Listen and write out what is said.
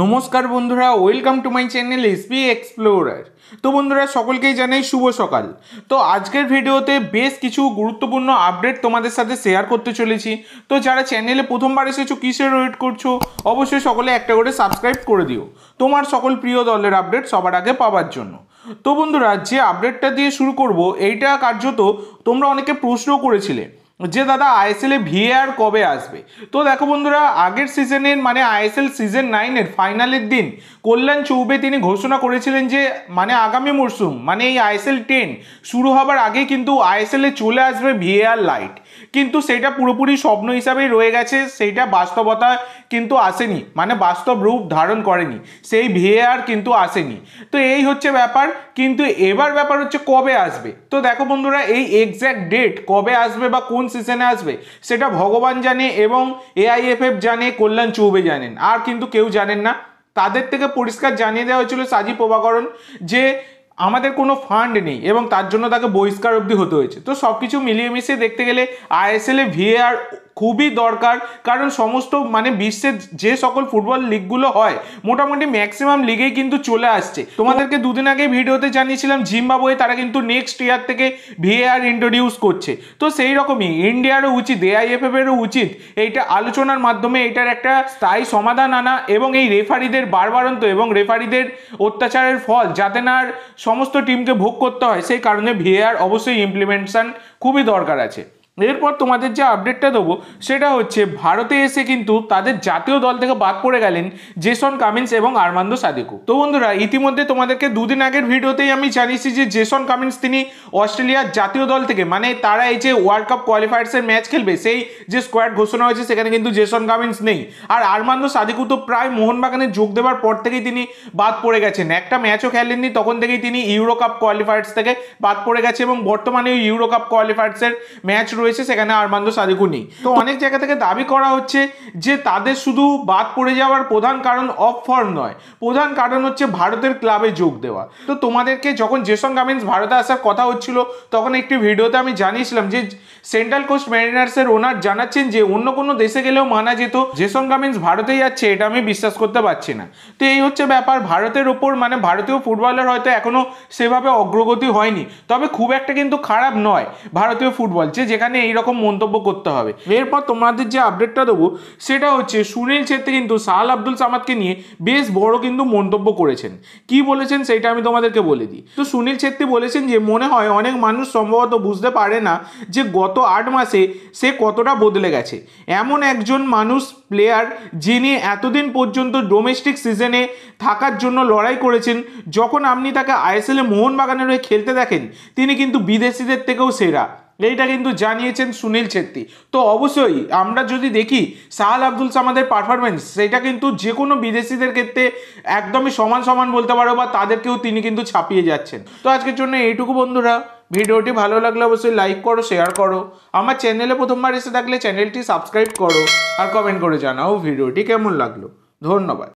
নমস্কার বন্ধুরা welcome to my channel SP explorer তো বন্ধুরা সকলকেই জানাই শুভ সকাল তো আজকের ভিডিওতে বেশ কিছু গুরুত্বপূর্ণ আপডেট তোমাদের সাথে শেয়ার করতে চলেছি তো যারা চ্যানেলে প্রথমবার এসেছো কিসের ওয়েট করছো অবশ্যই সকলে একটা করে সাবস্ক্রাইব করে দিও তোমার সকল প্রিয় দলের আপডেট সবার আগে পাওয়ার জন্য তো বন্ধুরা যে আপডেটটা দিয়ে শুরু করব এইটা কার্যত তোমরা অনেকে প্রশ্ন করেছিলে যে দাদা এ ভিএআর কবে আসবে তো দেখো বন্ধুরা আগের সিজনের মানে আইএসএল সিজন নাইনের ফাইনালের দিন কল্যাণ চৌবে তিনি ঘোষণা করেছিলেন যে মানে আগামী মরশুম মানে এই আইএসএল টেন শুরু হবার আগে কিন্তু আইএসএলে চলে আসবে ভিএআর লাইট কিন্তু সেটা পুরোপুরি স্বপ্ন হিসাবেই রয়ে গেছে সেইটা বাস্তবতা কিন্তু আসেনি মানে বাস্তব রূপ ধারণ করেনি সেই ভিএআর কিন্তু আসেনি তো এই হচ্ছে ব্যাপার কিন্তু এবার ব্যাপার হচ্ছে কবে আসবে তো দেখো বন্ধুরা এই এক্স্যাক্ট ডেট কবে আসবে বা কোন সিজনে আসবে সেটা ভগবান জানে এবং এআইএফএফ জানে কল্যাণ চৌবে জানেন আর কিন্তু কেউ জানেন না তাদের থেকে পরিষ্কার জানিয়ে দেওয়া হয়েছিল সাজি প্রভাকরণ যে আমাদের কোনো ফান্ড নেই এবং তার জন্য তাকে বহিষ্কার অবধি হতে হয়েছে তো সব কিছু মিলিয়ে মিশিয়ে দেখতে গেলে আইএসএলে ভিএআর খুবই দরকার কারণ সমস্ত মানে বিশ্বের যে সকল ফুটবল লিগগুলো হয় মোটামুটি ম্যাক্সিমাম লিগেই কিন্তু চলে আসছে তোমাদেরকে দুদিন আগে ভিডিওতে জানিয়েছিলাম জিম্বাবুয়ে তারা কিন্তু নেক্সট ইয়ার থেকে ভিএআর ইন্ট্রোডিউস করছে তো সেই রকমই ইন্ডিয়ারও উচিত এআইএফএফ এরও উচিত এইটা আলোচনার মাধ্যমে এটার একটা স্থায়ী সমাধান আনা এবং এই রেফারিদের বারবারন্ত এবং রেফারিদের অত্যাচারের ফল যাতে না সমস্ত টিমকে ভোগ করতে হয় সেই কারণে ভিএআর অবশ্যই ইমপ্লিমেন্টেশন খুবই দরকার আছে এরপর তোমাদের যে আপডেটটা দেবো সেটা হচ্ছে ভারতে এসে কিন্তু তাদের জাতীয় দল থেকে বাদ পড়ে গেলেন জেসন কামিন্স এবং আরমান্দো সাদেকু তো বন্ধুরা ইতিমধ্যে তোমাদেরকে দুদিন আগের ভিডিওতেই আমি জানিয়েছি যে জেসন কামিন্স তিনি অস্ট্রেলিয়ার জাতীয় দল থেকে মানে তারা এই যে ওয়ার্ল্ড কাপ কোয়ালিফায়ার্সের ম্যাচ খেলবে সেই যে স্কোয়াড ঘোষণা হয়েছে সেখানে কিন্তু জেসন কামিন্স নেই আর আরমান্দো সাদেকু তো প্রায় মোহনবাগানে যোগ দেওয়ার পর থেকেই তিনি বাদ পড়ে গেছেন একটা ম্যাচও খেলেননি তখন থেকেই তিনি ইউরো কাপ কোয়ালিফায়ার্স থেকে বাদ পড়ে গেছে এবং বর্তমানে ইউরো কাপ কোয়ালিফায়ার্সের ম্যাচ রয়েছে সেখানে আরমান্দ সাদেকু নেই তো অনেক জায়গা থেকে দাবি করা হচ্ছে যে তাদের শুধু বাদ পড়ে যাওয়ার প্রধান কারণ অফ ফর্ম নয় প্রধান কারণ হচ্ছে ভারতের ক্লাবে যোগ দেওয়া তো তোমাদেরকে যখন জেসন গামিন্স ভারতে আসার কথা হচ্ছিল তখন একটি ভিডিওতে আমি জানিয়েছিলাম যে সেন্ট্রাল কোস্ট মেরিনার্সের ওনার জানাচ্ছেন যে অন্য কোনো দেশে গেলেও মানা যেত জেসন গামিন্স ভারতেই যাচ্ছে এটা আমি বিশ্বাস করতে পারছি না তো এই হচ্ছে ব্যাপার ভারতের ওপর মানে ভারতীয় ফুটবলার হয়তো এখনও সেভাবে অগ্রগতি হয়নি তবে খুব একটা কিন্তু খারাপ নয় ভারতীয় ফুটবল যে যেখানে এখানে এইরকম মন্তব্য করতে হবে এরপর তোমাদের যে আপডেটটা দেবো সেটা হচ্ছে সুনীল ছেত্রী কিন্তু সাহাল আব্দুল সামাদকে নিয়ে বেশ বড় কিন্তু মন্তব্য করেছেন কি বলেছেন সেটা আমি তোমাদেরকে বলে দিই তো সুনীল ছেত্রী বলেছেন যে মনে হয় অনেক মানুষ সম্ভবত বুঝতে পারে না যে গত আট মাসে সে কতটা বদলে গেছে এমন একজন মানুষ প্লেয়ার যিনি এতদিন পর্যন্ত ডোমেস্টিক সিজনে থাকার জন্য লড়াই করেছেন যখন আপনি তাকে আইএসএলে মোহনবাগানের হয়ে খেলতে দেখেন তিনি কিন্তু বিদেশিদের থেকেও সেরা এইটা কিন্তু জানিয়েছেন সুনীল ছেত্রী তো অবশ্যই আমরা যদি দেখি সাহাল আব্দুল সামাদের পারফরমেন্স সেটা কিন্তু যে কোনো বিদেশিদের ক্ষেত্রে একদমই সমান সমান বলতে পারো বা তাদেরকেও তিনি কিন্তু ছাপিয়ে যাচ্ছেন তো আজকের জন্য এইটুকু বন্ধুরা ভিডিওটি ভালো লাগলে অবশ্যই লাইক করো শেয়ার করো আমার চ্যানেলে প্রথমবার এসে থাকলে চ্যানেলটি সাবস্ক্রাইব করো আর কমেন্ট করে জানাও ভিডিওটি কেমন লাগলো ধন্যবাদ